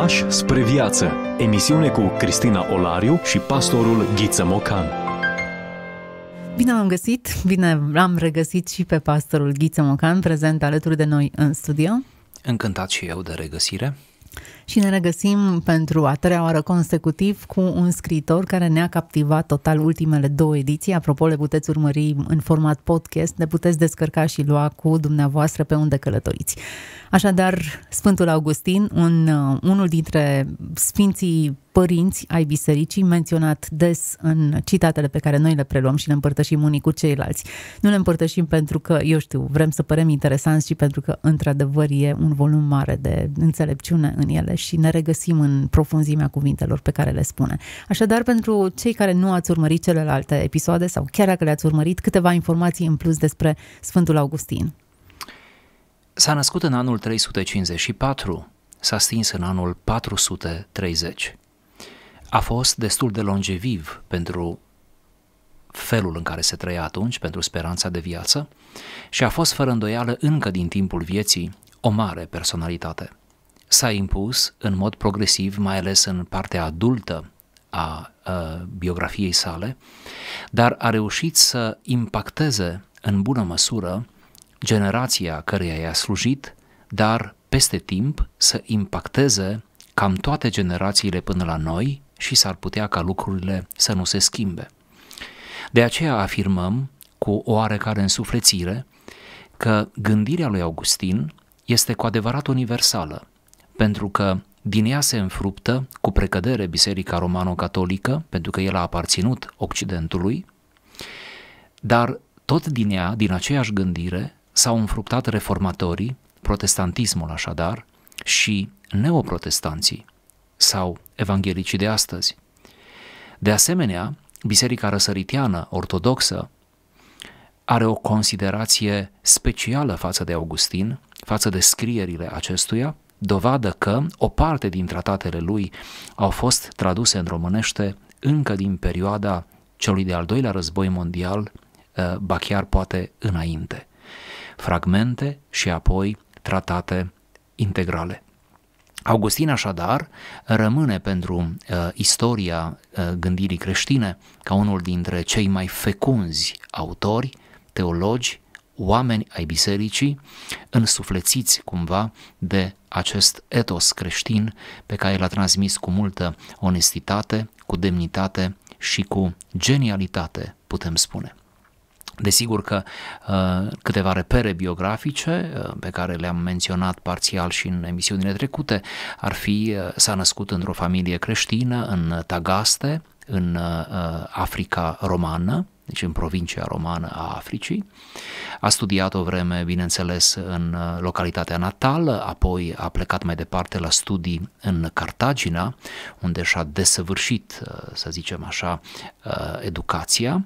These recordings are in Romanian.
Pași spre viață. Emisiune cu Cristina Olariu și pastorul Ghiță Mocan. Bine am găsit, bine l-am regăsit și pe pastorul Ghiță Mocan, prezent alături de noi în studio. Încântat și eu de regăsire și ne regăsim pentru a treia oară consecutiv cu un scriitor care ne-a captivat total ultimele două ediții. Apropo, le puteți urmări în format podcast, le puteți descărca și lua cu dumneavoastră pe unde călătoriți. Așadar, Sfântul Augustin, un, uh, unul dintre sfinții părinți ai bisericii, menționat des în citatele pe care noi le preluăm și le împărtășim unii cu ceilalți. Nu le împărtășim pentru că, eu știu, vrem să părem interesanți și pentru că, într-adevăr, e un volum mare de înțelepciune în ele și ne regăsim în profunzimea cuvintelor pe care le spune. Așadar, pentru cei care nu ați urmărit celelalte episoade sau chiar dacă le-ați urmărit, câteva informații în plus despre Sfântul Augustin. S-a născut în anul 354, s-a stins în anul 430. A fost destul de longeviv pentru felul în care se trăia atunci, pentru speranța de viață, și a fost fără îndoială încă din timpul vieții o mare personalitate s-a impus în mod progresiv, mai ales în partea adultă a, a biografiei sale, dar a reușit să impacteze în bună măsură generația căreia i-a slujit, dar peste timp să impacteze cam toate generațiile până la noi și s-ar putea ca lucrurile să nu se schimbe. De aceea afirmăm cu oarecare însuflețire că gândirea lui Augustin este cu adevărat universală, pentru că din ea se înfruptă cu precădere Biserica Romano-Catolică, pentru că el a aparținut Occidentului, dar tot din ea, din aceeași gândire, s-au înfructat reformatorii, protestantismul așadar, și neoprotestanții sau evanghelicii de astăzi. De asemenea, Biserica Răsăritiană Ortodoxă are o considerație specială față de Augustin, față de scrierile acestuia dovadă că o parte din tratatele lui au fost traduse în românește încă din perioada celui de-al doilea război mondial, ă, ba chiar poate înainte. Fragmente și apoi tratate integrale. Augustin așadar rămâne pentru uh, istoria uh, gândirii creștine ca unul dintre cei mai fecunzi autori, teologi oameni ai bisericii, însuflețiți cumva de acest etos creștin pe care l-a transmis cu multă onestitate, cu demnitate și cu genialitate, putem spune. Desigur că uh, câteva repere biografice uh, pe care le-am menționat parțial și în emisiunile trecute ar fi uh, s-a născut într-o familie creștină în Tagaste, în Africa romană, deci în provincia romană a Africii. A studiat o vreme, bineînțeles, în uh, localitatea natală, apoi a plecat mai departe la studii în Cartagina, unde și-a desăvârșit, uh, să zicem așa, uh, educația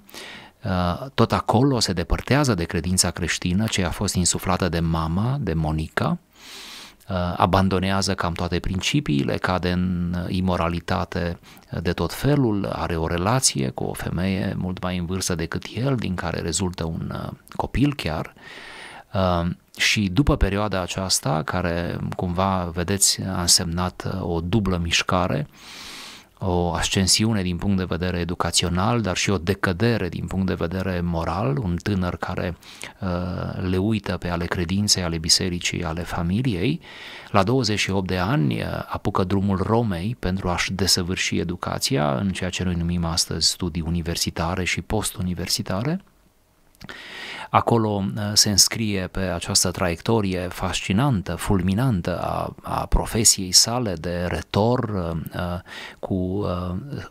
tot acolo se depărtează de credința creștină ce a fost insuflată de mama, de Monica, Uh, abandonează cam toate principiile, cade în imoralitate de tot felul, are o relație cu o femeie mult mai în vârstă decât el, din care rezultă un uh, copil chiar. Uh, și după perioada aceasta, care cumva, vedeți, a însemnat o dublă mișcare, o ascensiune din punct de vedere educațional, dar și o decădere din punct de vedere moral, un tânăr care uh, le uită pe ale credinței, ale bisericii, ale familiei. La 28 de ani uh, apucă drumul Romei pentru a-și desăvârși educația în ceea ce noi numim astăzi studii universitare și postuniversitare. Acolo uh, se înscrie pe această traiectorie fascinantă, fulminantă a, a profesiei sale de retor uh, uh, cu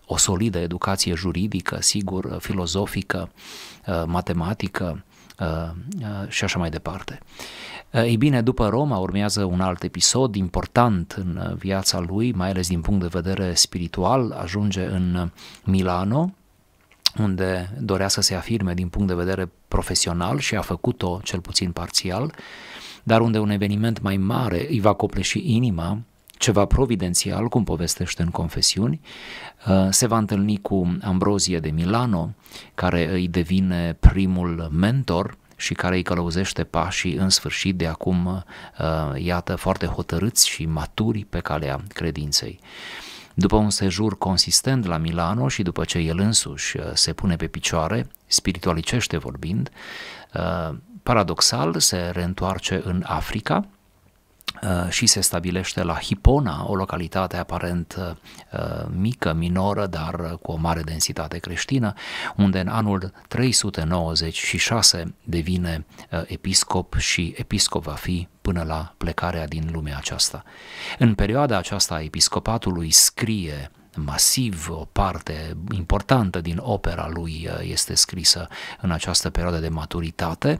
o solidă educație juridică, sigur, filozofică, matematică și așa mai departe. Ei bine, după Roma urmează un alt episod important în viața lui, mai ales din punct de vedere spiritual, ajunge în Milano, unde dorea să se afirme din punct de vedere profesional și a făcut-o cel puțin parțial, dar unde un eveniment mai mare îi va copleși inima, ceva providențial, cum povestește în confesiuni, uh, se va întâlni cu Ambrozie de Milano, care îi devine primul mentor și care îi călăuzește pașii în sfârșit de acum, uh, iată, foarte hotărâți și maturi pe calea credinței. După un sejur consistent la Milano și după ce el însuși uh, se pune pe picioare, spiritualicește vorbind, uh, paradoxal se reîntoarce în Africa, Uh, și se stabilește la Hipona, o localitate aparent uh, uh, mică, minoră, dar cu o mare densitate creștină, unde în anul 396 devine episcop și episcop va fi până la plecarea din lumea aceasta. În perioada aceasta a episcopatului scrie masiv, o parte importantă din opera lui uh, este scrisă în această perioadă de maturitate.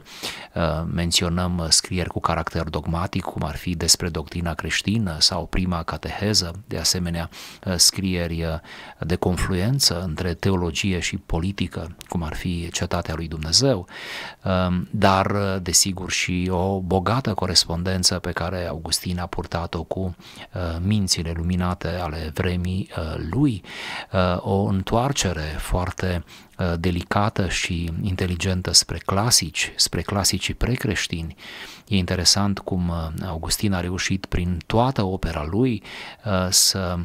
Uh, menționăm uh, scrieri cu caracter dogmatic, cum ar fi despre doctrina creștină sau prima cateheză, de asemenea scrieri de confluență între teologie și politică, cum ar fi Cetatea lui Dumnezeu, um, dar desigur și o bogată corespondență pe care Augustin a purtat-o cu mințile luminate ale vremii lui, uh, o întoarcere foarte uh, delicată și inteligentă spre clasici, spre clasicii precreștini. E interesant cum uh, Augustin a reușit prin toată opera lui să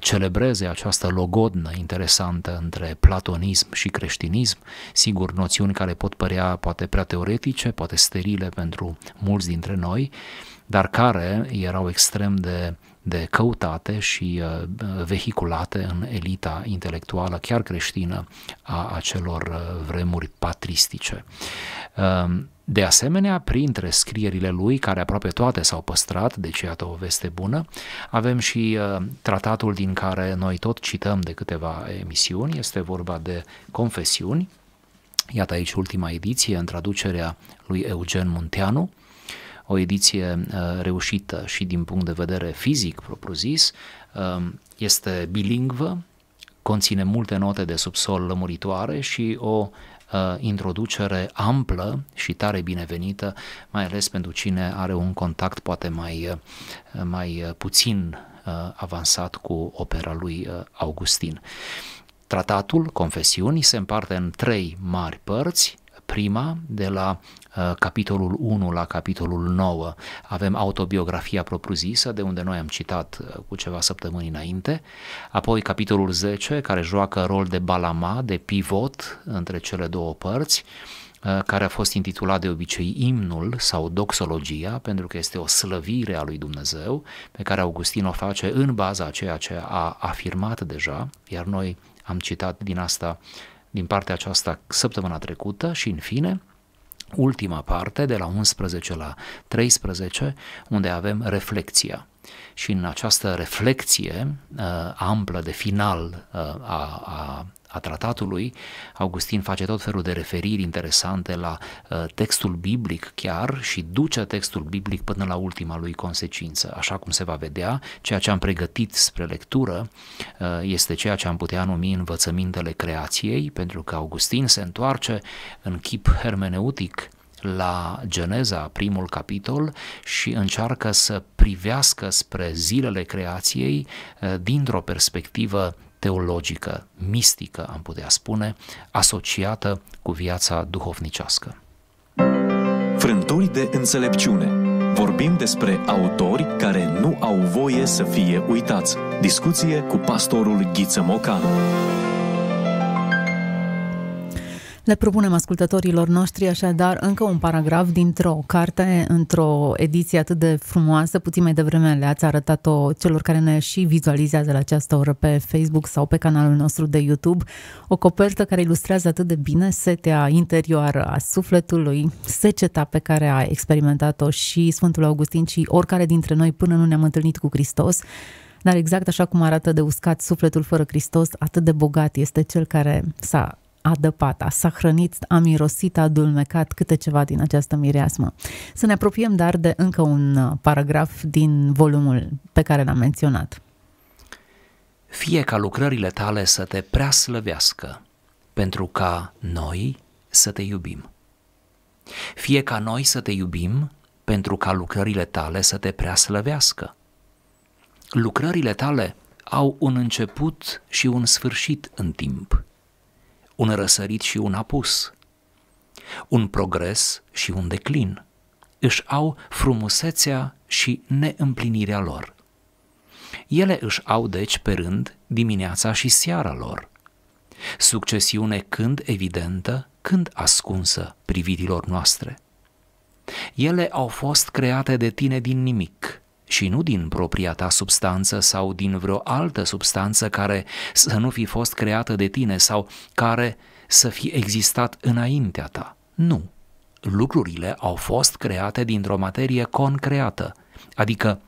celebreze această logodnă interesantă între platonism și creștinism, sigur noțiuni care pot părea poate prea teoretice, poate sterile pentru mulți dintre noi, dar care erau extrem de de căutate și uh, vehiculate în elita intelectuală, chiar creștină, a acelor uh, vremuri patristice. Um, de asemenea, printre scrierile lui, care aproape toate s-au păstrat, deci iată o veste bună, avem și uh, tratatul din care noi tot cităm de câteva emisiuni, este vorba de confesiuni, Iată aici ultima ediție în traducerea lui Eugen Munteanu, o ediție uh, reușită și din punct de vedere fizic propriu-zis, um, este bilingvă, conține multe note de subsol lămuritoare și o uh, introducere amplă și tare binevenită, mai ales pentru cine are un contact poate mai, uh, mai puțin avansat cu opera lui Augustin. Tratatul Confesiunii se împarte în trei mari părți, prima, de la uh, capitolul 1 la capitolul 9, avem autobiografia propriu-zisă, de unde noi am citat uh, cu ceva săptămâni înainte, apoi capitolul 10, care joacă rol de balama, de pivot între cele două părți, uh, care a fost intitulat de obicei imnul sau doxologia, pentru că este o slăvire a lui Dumnezeu, pe care Augustin o face în baza a ceea ce a afirmat deja, iar noi am citat din asta din partea aceasta săptămâna trecută și, în fine, ultima parte, de la 11 la 13, unde avem reflexia. Și în această reflexie uh, amplă de final uh, a, a a tratatului, Augustin face tot felul de referiri interesante la uh, textul biblic chiar și duce textul biblic până la ultima lui consecință. Așa cum se va vedea, ceea ce am pregătit spre lectură uh, este ceea ce am putea numi învățămintele creației, pentru că Augustin se întoarce în chip hermeneutic la Geneza, primul capitol, și încearcă să privească spre zilele creației uh, dintr-o perspectivă teologică, mistică, am putea spune, asociată cu viața duhovnicească. Frânturi de înțelepciune Vorbim despre autori care nu au voie să fie uitați. Discuție cu pastorul Ghiță Mocanu. Le propunem ascultătorilor noștri așadar încă un paragraf dintr-o carte, într-o ediție atât de frumoasă. Puțin mai devreme le-ați arătat-o celor care ne și vizualizează la această oră pe Facebook sau pe canalul nostru de YouTube. O copertă care ilustrează atât de bine setea interioară a sufletului, seceta pe care a experimentat-o și Sfântul Augustin și oricare dintre noi până nu ne-am întâlnit cu Hristos. Dar exact așa cum arată de uscat sufletul fără Hristos, atât de bogat este cel care s-a adăpat, a s-a hrănit, a mirosit, a dulmecat câte ceva din această mireasmă. Să ne apropiem dar de încă un uh, paragraf din volumul pe care l-am menționat. Fie ca lucrările tale să te prea slăvească, pentru ca noi să te iubim. Fie ca noi să te iubim, pentru ca lucrările tale să te prea slăvească. Lucrările tale au un început și un sfârșit în timp un răsărit și un apus, un progres și un declin. Își au frumusețea și neîmplinirea lor. Ele își au deci pe rând dimineața și seara lor. Succesiune când evidentă, când ascunsă privirilor noastre. Ele au fost create de tine din nimic – și nu din propria ta substanță sau din vreo altă substanță care să nu fi fost creată de tine sau care să fi existat înaintea ta. Nu. Lucrurile au fost create dintr-o materie concreată, adică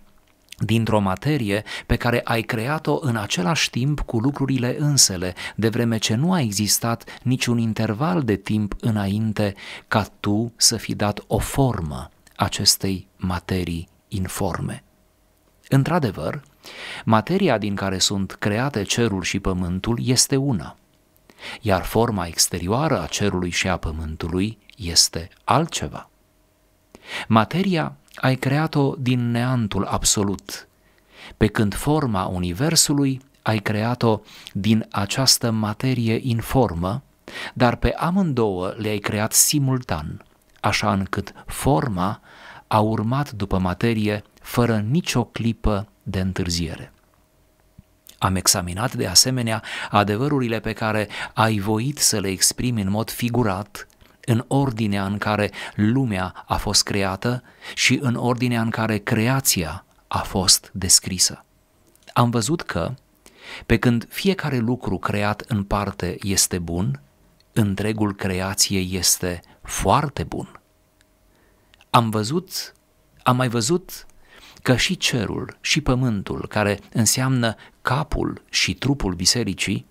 dintr-o materie pe care ai creat-o în același timp cu lucrurile însele, de vreme ce nu a existat niciun interval de timp înainte ca tu să fi dat o formă acestei materii informe. Într-adevăr, materia din care sunt create cerul și pământul este una, iar forma exterioară a cerului și a pământului este altceva. Materia ai creat-o din neantul absolut, pe când forma Universului ai creat-o din această materie informă, dar pe amândouă le-ai creat simultan, așa încât forma a urmat după materie fără nicio clipă de întârziere. Am examinat de asemenea adevărurile pe care ai voit să le exprimi în mod figurat, în ordinea în care lumea a fost creată și în ordinea în care creația a fost descrisă. Am văzut că, pe când fiecare lucru creat în parte este bun, întregul creației este foarte bun. Am văzut, am mai văzut că și cerul și pământul, care înseamnă capul și trupul bisericii,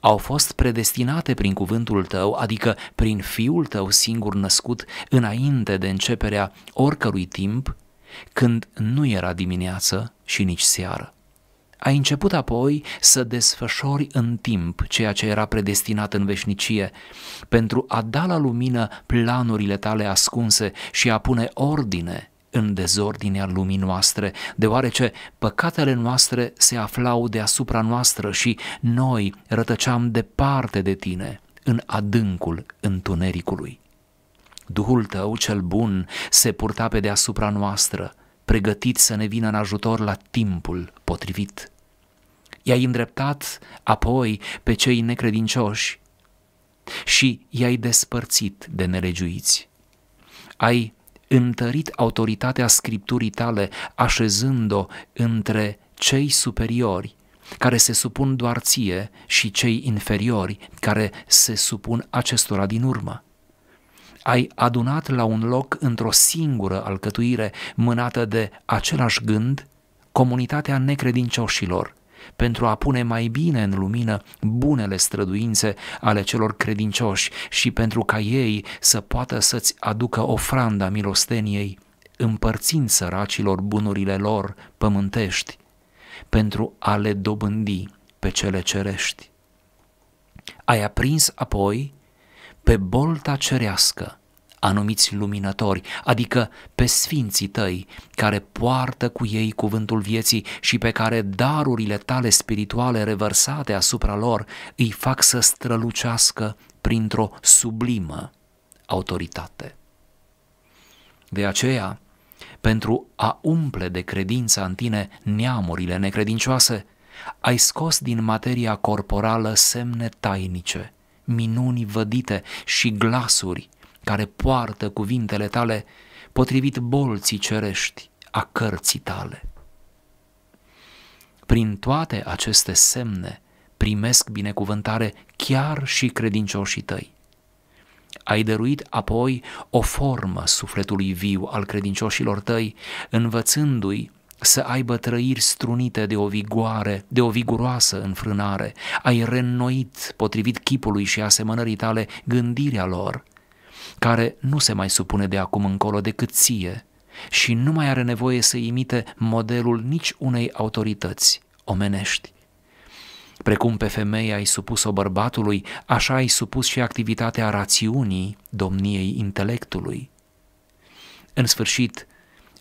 au fost predestinate prin cuvântul tău, adică prin fiul tău singur născut înainte de începerea oricărui timp, când nu era dimineață și nici seară. Ai început apoi să desfășori în timp ceea ce era predestinat în veșnicie, pentru a da la lumină planurile tale ascunse și a pune ordine în dezordinea lumii noastre, deoarece păcatele noastre se aflau deasupra noastră și noi rătăceam departe de tine, în adâncul întunericului. Duhul tău cel bun se purta pe deasupra noastră, pregătit să ne vină în ajutor la timpul potrivit. I-ai îndreptat apoi pe cei necredincioși și i-ai despărțit de nelegiuiți. Ai întărit autoritatea Scripturii tale, așezând-o între cei superiori care se supun doar ție și cei inferiori care se supun acestora din urmă. Ai adunat la un loc într-o singură alcătuire mânată de același gând comunitatea necredincioșilor – pentru a pune mai bine în lumină bunele străduințe ale celor credincioși și pentru ca ei să poată să-ți aducă ofranda milosteniei, împărțind săracilor bunurile lor pământești, pentru a le dobândi pe cele cerești. Ai aprins apoi pe bolta cerească anumiți luminători, adică pe sfinții tăi, care poartă cu ei cuvântul vieții și pe care darurile tale spirituale revărsate asupra lor îi fac să strălucească printr-o sublimă autoritate. De aceea, pentru a umple de credința în tine neamurile necredincioase, ai scos din materia corporală semne tainice, minuni vădite și glasuri care poartă cuvintele tale potrivit bolții cerești a cărții tale. Prin toate aceste semne primesc binecuvântare chiar și credincioșii tăi. Ai dăruit apoi o formă sufletului viu al credincioșilor tăi, învățându-i să aibă trăiri strunite de o vigoare, de o viguroasă înfrânare. Ai reînnoit, potrivit chipului și asemănării tale, gândirea lor care nu se mai supune de acum încolo decât ție și nu mai are nevoie să imite modelul nici unei autorități omenești. Precum pe femeie ai supus-o bărbatului, așa ai supus și activitatea rațiunii domniei intelectului. În sfârșit,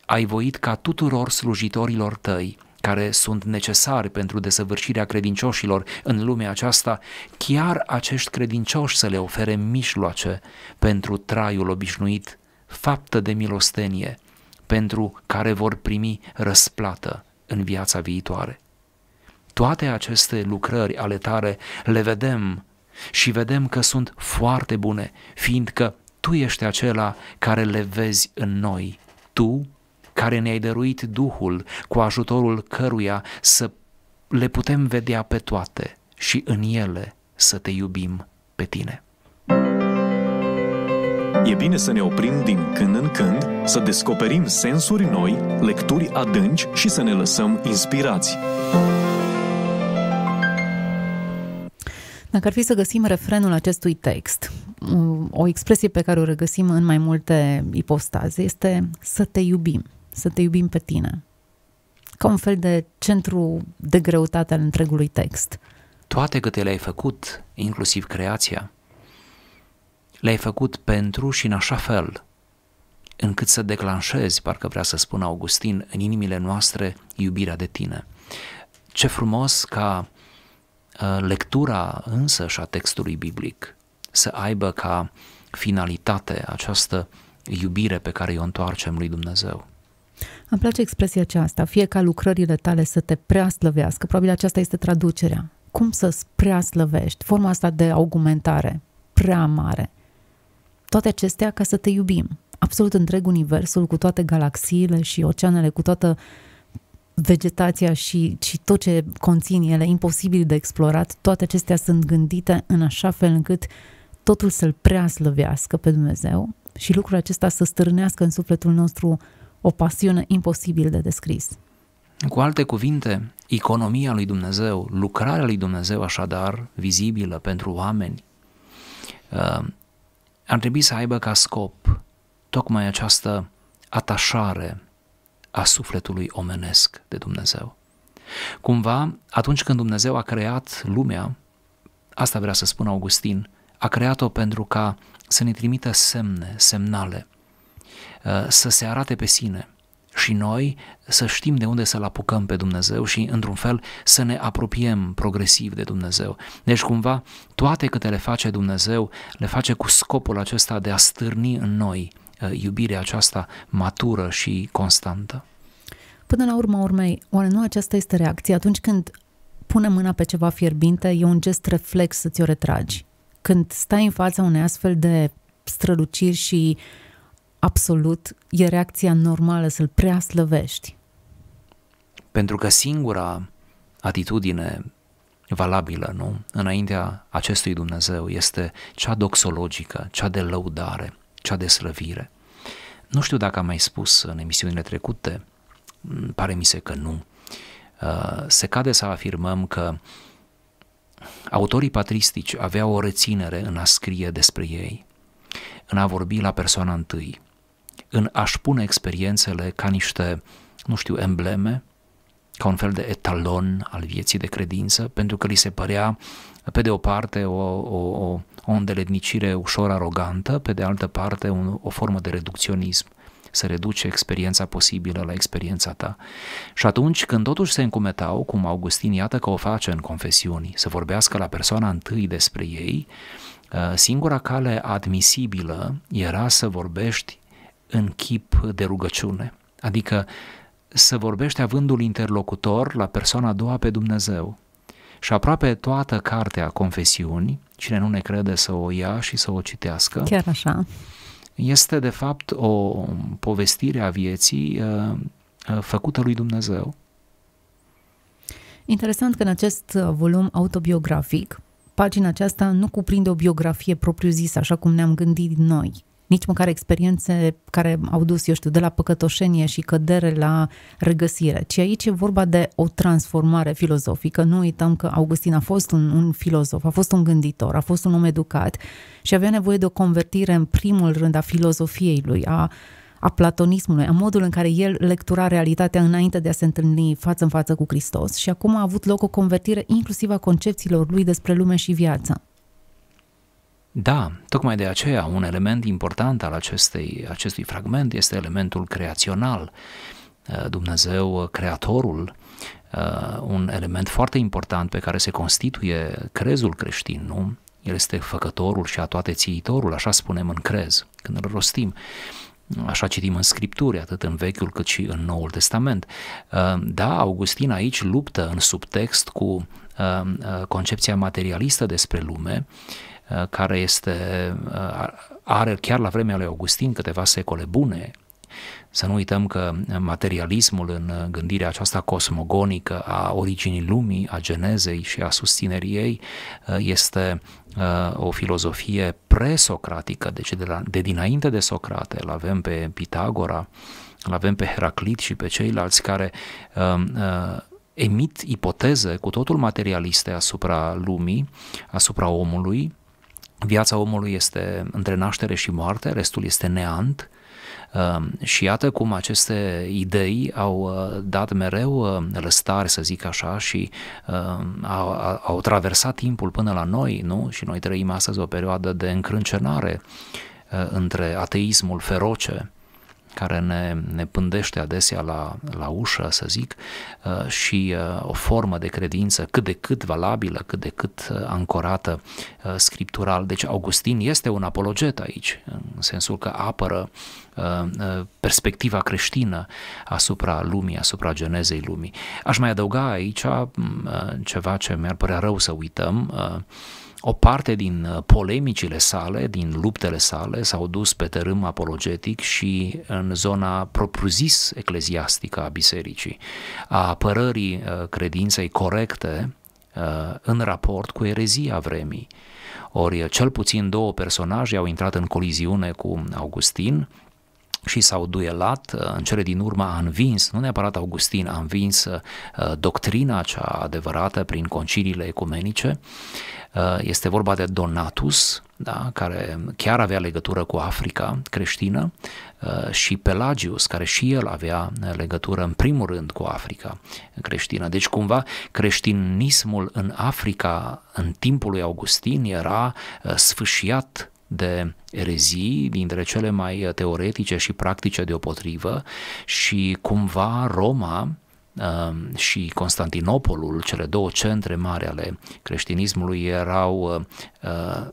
ai voit ca tuturor slujitorilor tăi care sunt necesari pentru desăvârșirea credincioșilor în lumea aceasta, chiar acești credincioși să le ofere mijloace pentru traiul obișnuit, faptă de milostenie, pentru care vor primi răsplată în viața viitoare. Toate aceste lucrări ale tare le vedem și vedem că sunt foarte bune, fiindcă tu ești acela care le vezi în noi, tu care ne-ai dăruit Duhul, cu ajutorul căruia să le putem vedea pe toate și în ele să te iubim pe tine. E bine să ne oprim din când în când, să descoperim sensuri noi, lecturi adânci și să ne lăsăm inspirați. Dacă ar fi să găsim refrenul acestui text, mm, o expresie pe care o regăsim în mai multe ipostaze este să te iubim să te iubim pe tine. Ca un fel de centru de greutate al întregului text. Toate câte le-ai făcut, inclusiv creația, le-ai făcut pentru și în așa fel încât să declanșezi, parcă vrea să spună Augustin, în inimile noastre iubirea de tine. Ce frumos ca uh, lectura însă și a textului biblic să aibă ca finalitate această iubire pe care o întoarcem lui Dumnezeu. Îmi place expresia aceasta, fie ca lucrările tale să te prea slăvească, probabil aceasta este traducerea. Cum să prea slăvești? Forma asta de augmentare, prea mare. Toate acestea ca să te iubim. Absolut întreg universul, cu toate galaxiile și oceanele, cu toată vegetația și, și tot ce conțin ele, imposibil de explorat, toate acestea sunt gândite în așa fel încât totul să-L prea slăvească pe Dumnezeu și lucrul acesta să stârnească în sufletul nostru o pasiune imposibil de descris. Cu alte cuvinte, economia lui Dumnezeu, lucrarea lui Dumnezeu așadar vizibilă pentru oameni, uh, ar trebui să aibă ca scop tocmai această atașare a sufletului omenesc de Dumnezeu. Cumva, atunci când Dumnezeu a creat lumea, asta vrea să spună Augustin, a creat-o pentru ca să ne trimită semne, semnale – Uh, să se arate pe sine și noi să știm de unde să-L apucăm pe Dumnezeu și, într-un fel, să ne apropiem progresiv de Dumnezeu. Deci, cumva, toate câte le face Dumnezeu, le face cu scopul acesta de a stârni în noi uh, iubirea aceasta matură și constantă. Până la urma urmei, oare nu aceasta este reacția? Atunci când punem mâna pe ceva fierbinte, e un gest reflex să ți-o retragi. Când stai în fața unei astfel de străluciri și uh, absolut, e reacția normală să-l prea slăvești. Pentru că singura atitudine valabilă, nu? Înaintea acestui Dumnezeu este cea doxologică, cea de lăudare, cea de slăvire. Nu știu dacă am mai spus în emisiunile trecute, pare mi se că nu. Uh, se cade să afirmăm că autorii patristici aveau o reținere în a scrie despre ei, în a vorbi la persoana întâi, în a-și pune experiențele ca niște, nu știu, embleme, ca un fel de etalon al vieții de credință, pentru că li se părea, pe de o parte, o, o, o, o îndeletnicire ușor arogantă, pe de altă parte, un, o formă de reducționism să reduce experiența posibilă la experiența ta. Și atunci când totuși se încumetau, cum Augustin iată că o face în confesiuni, să vorbească la persoana întâi despre ei, ă, singura cale admisibilă era să vorbești în chip de rugăciune. Adică să vorbești avândul interlocutor la persoana a doua pe Dumnezeu. Și aproape toată cartea Confesiuni, cine nu ne crede să o ia și să o citească. Chiar așa. Este de fapt o povestire a vieții uh, uh, făcută lui Dumnezeu. Interesant că în acest uh, volum autobiografic, pagina aceasta nu cuprinde o biografie propriu-zisă, așa cum ne-am gândit noi, nici măcar experiențe care au dus, eu știu, de la păcătoșenie și cădere la regăsire, ci aici e vorba de o transformare filozofică. Nu uităm că Augustin a fost un, un filozof, a fost un gânditor, a fost un om educat și avea nevoie de o convertire în primul rând a filozofiei lui, a a platonismului, a modul în care el lectura realitatea înainte de a se întâlni față în față cu Hristos și acum a avut loc o convertire inclusiv a concepțiilor lui despre lume și viață. Da, tocmai de aceea un element important al acestei, acestui fragment este elementul creațional. Uh, Dumnezeu, uh, Creatorul, uh, un element foarte important pe care se constituie crezul creștin, nu? El este făcătorul și a toate țiitorul, așa spunem în crez, când îl rostim. Așa citim în Scripturi, atât în Vechiul cât și în Noul Testament. Da, Augustin aici luptă în subtext cu concepția materialistă despre lume, Uh, care este, uh, are chiar la vremea lui Augustin câteva secole bune, să nu uităm că materialismul în uh, gândirea aceasta cosmogonică a originii lumii, a genezei și a susținerii ei este o filozofie presocratică, deci de, la, de dinainte de Socrate, îl avem pe Pitagora, îl avem pe Heraclit și pe ceilalți care uh, uh, emit ipoteze cu totul materialiste asupra lumii, asupra omului, Viața omului este între naștere și moarte, restul este neant. Ehm, și iată cum aceste idei au uh, dat mereu uh, răstare, să zic așa, și uh, au, au traversat timpul până la noi, nu? Și noi trăim astăzi o perioadă de încrâncenare între ateismul feroce care ne, ne pândește adesea la, la ușă, să zic, uh, și uh, o formă de credință cât de cât valabilă, cât de cât uh, ancorată scriptural. Deci Augustin este un apologet aici, în sensul că apără perspectiva creștină asupra lumii, asupra genezei lumii. Aș mai adăuga aici mm, ceva ce mi-ar părea rău să uităm, o parte din uh, polemicile sale, din luptele sale, s-au dus pe tărâm apologetic și în zona propriu-zis ecleziastică a bisericii, a apărării uh, credinței corecte uh, în raport cu erezia vremii. Ori cel puțin două personaje au intrat în coliziune cu Augustin, și s-au duelat, uh, în cele din urmă a învins, nu neapărat Augustin, a învins uh, doctrina cea adevărată prin conciliile ecumenice. Uh, este vorba de Donatus, da, care chiar avea legătură cu Africa creștină și Pelagius, care și el avea legătură în primul rând cu Africa creștină. Deci cumva creștinismul în Africa în timpul lui Augustin era sfâșiat de erezii, dintre cele mai uh, teoretice și practice deopotrivă și cumva Roma uh, și Constantinopolul, cele două centre mari ale creștinismului, erau uh,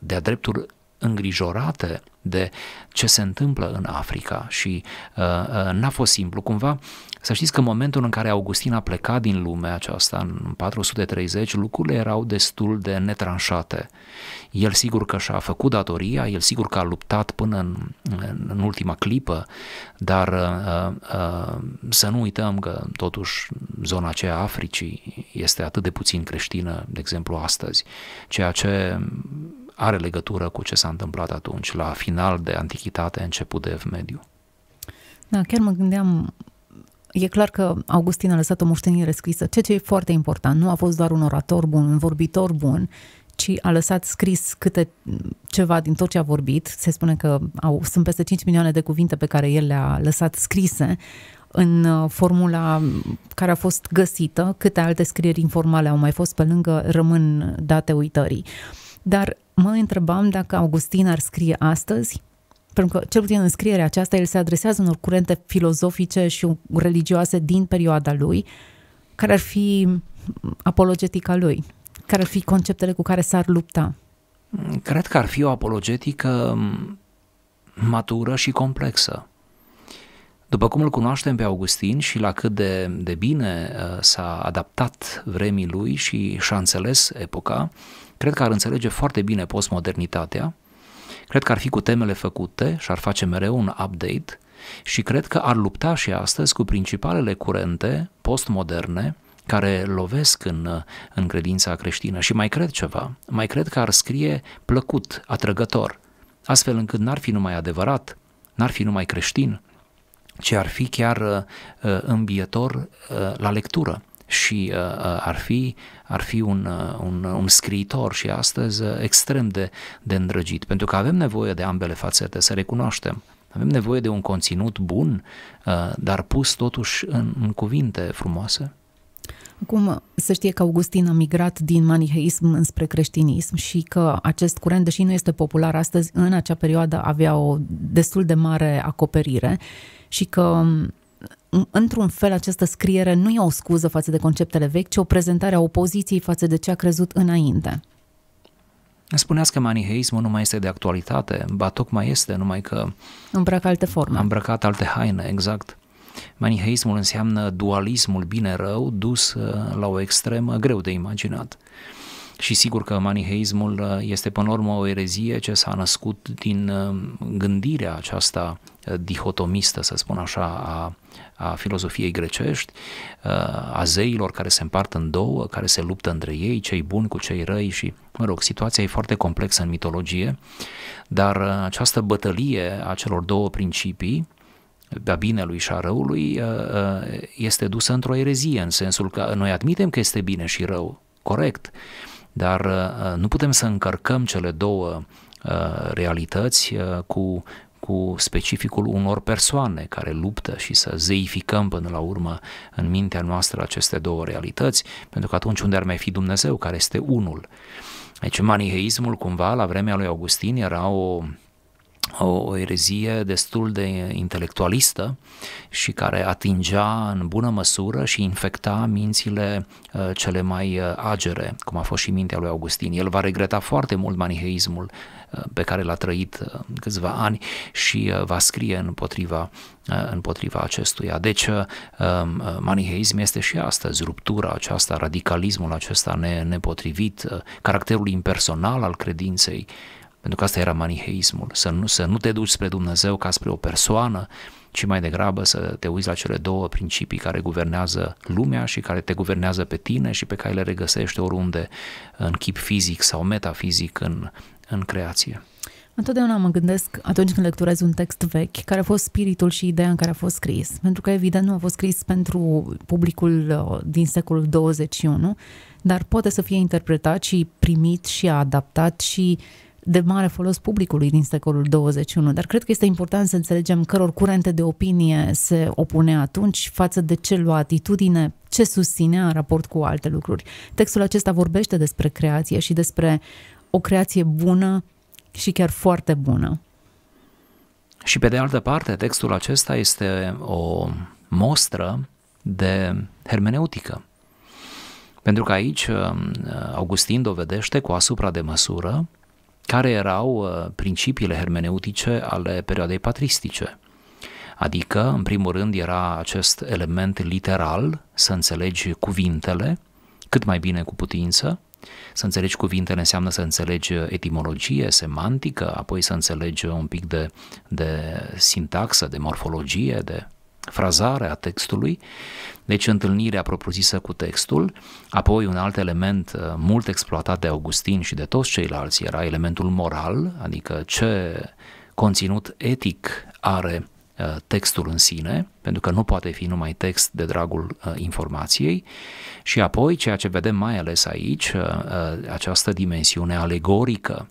de-a dreptul îngrijorate de ce se întâmplă în Africa și uh, uh, n-a fost simplu. Cumva, să știți că în momentul în care Augustin a plecat din lumea aceasta, în 430, lucrurile erau destul de netranșate. El sigur că și-a făcut datoria, el sigur că a luptat până în, în, în ultima clipă, dar uh, uh, să nu uităm că totuși zona aceea Africii este atât de puțin creștină, de exemplu, astăzi, ceea ce are legătură cu ce s-a întâmplat atunci, la final de antichitate, început de Mediu. Da, chiar mă gândeam, e clar că Augustin a lăsat o moștenire scrisă, ceea ce e foarte important. Nu a fost doar un orator bun, un vorbitor bun, ci a lăsat scris câte ceva din tot ce a vorbit. Se spune că au, sunt peste 5 milioane de cuvinte pe care el le-a lăsat scrise în uh, formula care a fost găsită, câte alte scrieri informale au mai fost pe lângă, rămân date uitării. Dar mă întrebam dacă Augustin ar scrie astăzi, pentru că cel puțin în scrierea aceasta el se adresează unor curente filozofice și religioase din perioada lui, care ar fi apologetica lui, care ar fi conceptele cu care s-ar lupta. Cred că ar fi o apologetică matură și complexă. După cum îl cunoaștem pe Augustin și la cât de, de bine uh, s-a adaptat vremii lui și și-a înțeles epoca, uh, Cred că ar înțelege foarte bine postmodernitatea, cred că ar fi cu temele făcute și ar face mereu un update și cred că ar lupta și astăzi cu principalele curente postmoderne care lovesc în, în credința creștină și mai cred ceva, mai cred că ar scrie plăcut, atrăgător, astfel încât n-ar fi numai adevărat, n-ar fi numai creștin, ci ar fi chiar uh, uh îmbietor uh, la lectură și uh, uh, ar fi, ar fi un, uh, un, un scriitor și astăzi extrem de, de îndrăgit, pentru că avem nevoie de ambele fațete, să recunoaștem. Avem nevoie de un conținut bun, dar pus totuși în, în cuvinte frumoase. Acum, să știe că Augustin a migrat din maniheism înspre creștinism și că acest curent, deși nu este popular astăzi, în acea perioadă avea o destul de mare acoperire și că într-un fel, această scriere nu e o scuză față de conceptele vechi, ci o prezentare a opoziției față de ce a crezut înainte. Spuneați că maniheismul nu mai este de actualitate, ba tocmai este, numai că... Îmbracă alte forme. Am îmbrăcat alte haine, exact. Maniheismul înseamnă dualismul bine-rău dus uh, la o extremă greu de imaginat și sigur că maniheismul uh, este până la urmă o erezie ce s-a născut din uh, gândirea aceasta uh, dihotomistă, să spun așa, a, a filozofiei grecești, a zeilor care se împart în două, care se luptă între ei, cei buni cu cei răi și, mă rog, situația e foarte complexă în mitologie, dar această bătălie a celor două principii, a binelui și a răului, este dusă într-o erezie, în sensul că noi admitem că este bine și rău, corect, dar uh, uh, nu putem să încărcăm cele două uh, realități cu, cu specificul unor persoane care luptă și să zeificăm până la urmă în mintea noastră aceste două realități, pentru că atunci unde ar mai fi Dumnezeu care este unul? Deci maniheismul cumva la vremea lui Augustin era o, o, o erezie destul de intelectualistă și care atingea în bună măsură și infecta mințile uh, cele mai uh, agere, cum a fost și mintea lui Augustin. El va regreta foarte mult maniheismul uh, pe care l-a trăit câțiva ani și va scrie împotriva, împotriva acestuia. Deci, um, maniheism este și astăzi ruptura aceasta, radicalismul acesta nepotrivit, caracterul impersonal al credinței, pentru că asta era maniheismul, să nu, să nu te duci spre Dumnezeu ca spre o persoană, ci mai degrabă să te uiți la cele două principii care guvernează lumea și care te guvernează pe tine și pe care le regăsești oriunde, în chip fizic sau metafizic, în, în creație. Întotdeauna mă gândesc atunci când lecturez un text vechi, care a fost spiritul și ideea în care a fost scris. Pentru că, evident, nu a fost scris pentru publicul uh, din secolul 21, dar poate să fie interpretat și primit și adaptat și de mare folos publicului din secolul 21, dar cred că este important să înțelegem căror curente de opinie se opune atunci față de ce lua atitudine, ce susținea în raport cu alte lucruri. Textul acesta vorbește despre creație și despre o creație bună și chiar foarte bună. Și pe de altă parte, textul acesta este o mostră de hermeneutică. Pentru că aici um, Augustin dovedește cu asupra de măsură care erau uh, principiile hermeneutice ale perioadei patristice. Adică, în primul rând, era acest element literal, să înțelegi cuvintele cât mai bine cu putință, să înțelegi cuvintele înseamnă să înțelegi etimologie, semantică, apoi să înțelegi un pic de, de sintaxă, de morfologie, de frazare a textului, deci întâlnirea propriu-zisă cu textul, apoi un alt element uh, mult exploatat de Augustin și de toți ceilalți era elementul moral, adică ce conținut etic are uh, textul în sine, pentru că nu poate fi numai text de dragul uh, informației și apoi ceea ce vedem mai ales aici, această dimensiune alegorică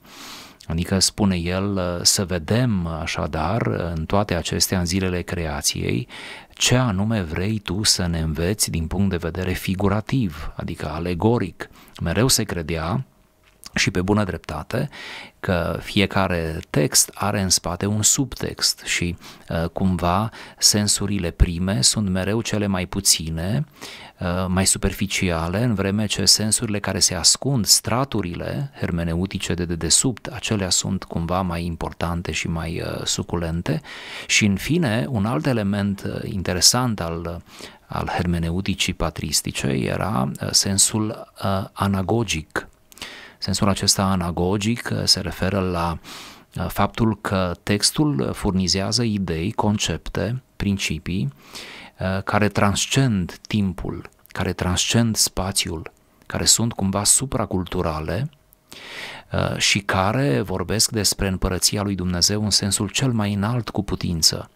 Adică spune el să vedem așadar în toate acestea în zilele creației ce anume vrei tu să ne înveți din punct de vedere figurativ, adică alegoric. Mereu se credea și pe bună dreptate că fiecare text are în spate un subtext și uh, cumva sensurile prime sunt mereu cele mai puține, uh, mai superficiale, în vreme ce sensurile care se ascund, straturile hermeneutice de dedesubt, acelea sunt cumva mai importante și mai uh, suculente. Și în fine, un alt element interesant al al hermeneuticii patristice era sensul anagogic, Sensul acesta anagogic uh, se referă la uh, faptul că textul furnizează idei, concepte, principii uh, care transcend timpul, care transcend spațiul, care sunt cumva supraculturale și care vorbesc despre împărăția lui Dumnezeu în sensul cel mai înalt cu putință,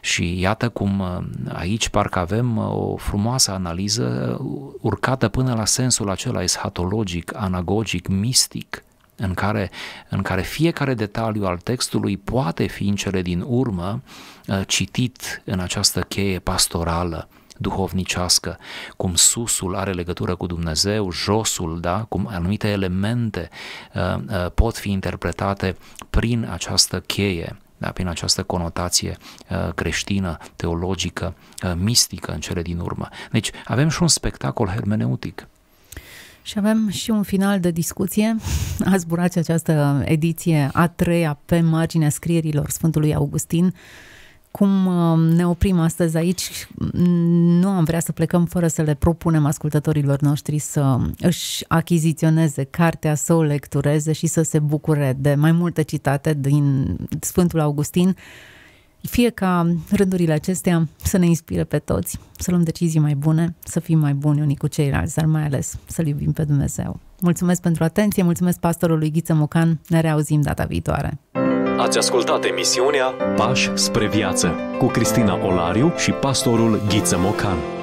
și iată cum uh, aici parcă avem uh, o frumoasă analiză uh, urcată până la sensul acela eschatologic, anagogic, mistic, în care, în care fiecare detaliu al textului poate fi în cele din urmă citit în această cheie pastorală duhovnicească, cum susul are legătură cu Dumnezeu, josul, da, cum anumite elemente uh, uh, pot fi interpretate prin această cheie da, prin această conotație uh, creștină, teologică, uh, mistică în cele din urmă. Deci avem și un spectacol hermeneutic. Și avem și un final de discuție. A zburat această ediție a treia pe marginea scrierilor Sfântului Augustin cum um, ne oprim astăzi aici, nu am vrea să plecăm fără să le propunem ascultătorilor noștri să își achiziționeze cartea, să o lectureze și să se bucure de mai multe citate din Sfântul Augustin, fie ca rândurile acestea să ne inspire pe toți, să luăm decizii mai bune, să fim mai buni unii cu ceilalți, dar mai ales să-L iubim pe Dumnezeu. Mulțumesc pentru atenție, mulțumesc pastorului Ghiță Mocan, ne reauzim data viitoare. Ați ascultat emisiunea Pași spre viață cu Cristina Olariu și pastorul Ghiță Mocan.